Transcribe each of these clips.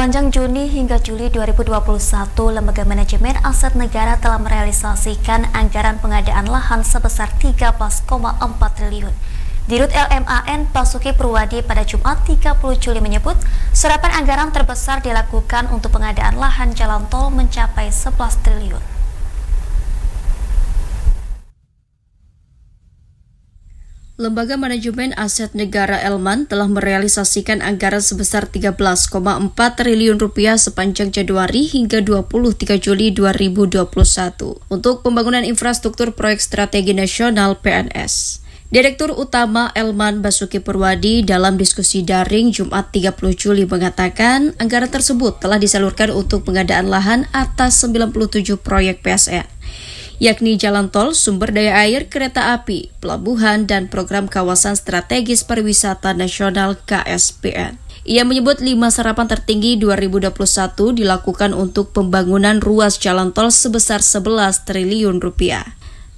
Sepanjang Juni hingga Juli 2021, Lembaga Manajemen Aset Negara telah merealisasikan anggaran pengadaan lahan sebesar 13,4 triliun. Dirut LMAN Pasuki Purwadi pada Jumat 30 Juli menyebut, serapan anggaran terbesar dilakukan untuk pengadaan lahan jalan tol mencapai 11 triliun. Lembaga Manajemen Aset Negara Elman telah merealisasikan anggaran sebesar 13,4 triliun rupiah sepanjang Januari hingga 23 Juli 2021 untuk pembangunan infrastruktur proyek strategi nasional PNS. Direktur Utama Elman Basuki Purwadi dalam diskusi daring Jumat 30 Juli mengatakan anggaran tersebut telah disalurkan untuk pengadaan lahan atas 97 proyek PSN yakni jalan tol, sumber daya air, kereta api, pelabuhan, dan program kawasan strategis pariwisata nasional KSPN. Ia menyebut lima sarapan tertinggi 2021 dilakukan untuk pembangunan ruas jalan tol sebesar 11 triliun rupiah.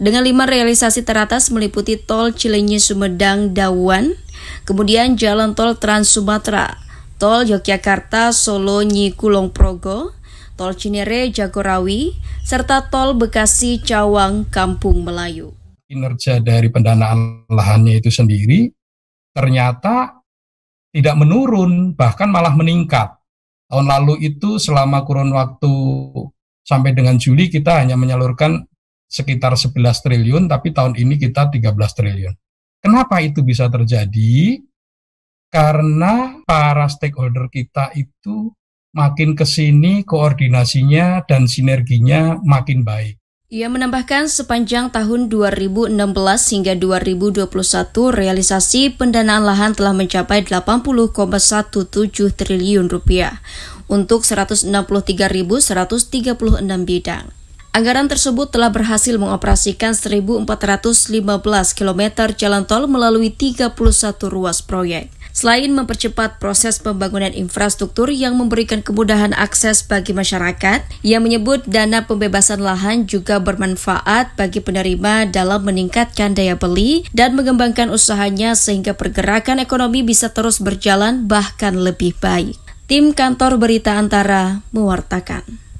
Dengan lima realisasi teratas meliputi tol Cilenyi Sumedang Dawan, kemudian jalan tol Trans Sumatera, tol Yogyakarta Solo Nyikulong Progo, Tol Cinere Jagorawi, serta Tol Bekasi Cawang Kampung Melayu. Kinerja dari pendanaan lahannya itu sendiri ternyata tidak menurun, bahkan malah meningkat. Tahun lalu itu selama kurun waktu sampai dengan Juli kita hanya menyalurkan sekitar 11 triliun, tapi tahun ini kita 13 triliun. Kenapa itu bisa terjadi? Karena para stakeholder kita itu makin ke sini koordinasinya dan sinerginya makin baik. Ia menambahkan sepanjang tahun 2016 hingga 2021 realisasi pendanaan lahan telah mencapai 80,17 triliun rupiah untuk 163.136 bidang. Anggaran tersebut telah berhasil mengoperasikan 1.415 km jalan tol melalui 31 ruas proyek. Selain mempercepat proses pembangunan infrastruktur yang memberikan kemudahan akses bagi masyarakat, ia menyebut dana pembebasan lahan juga bermanfaat bagi penerima dalam meningkatkan daya beli dan mengembangkan usahanya sehingga pergerakan ekonomi bisa terus berjalan bahkan lebih baik. Tim kantor berita antara mewartakan.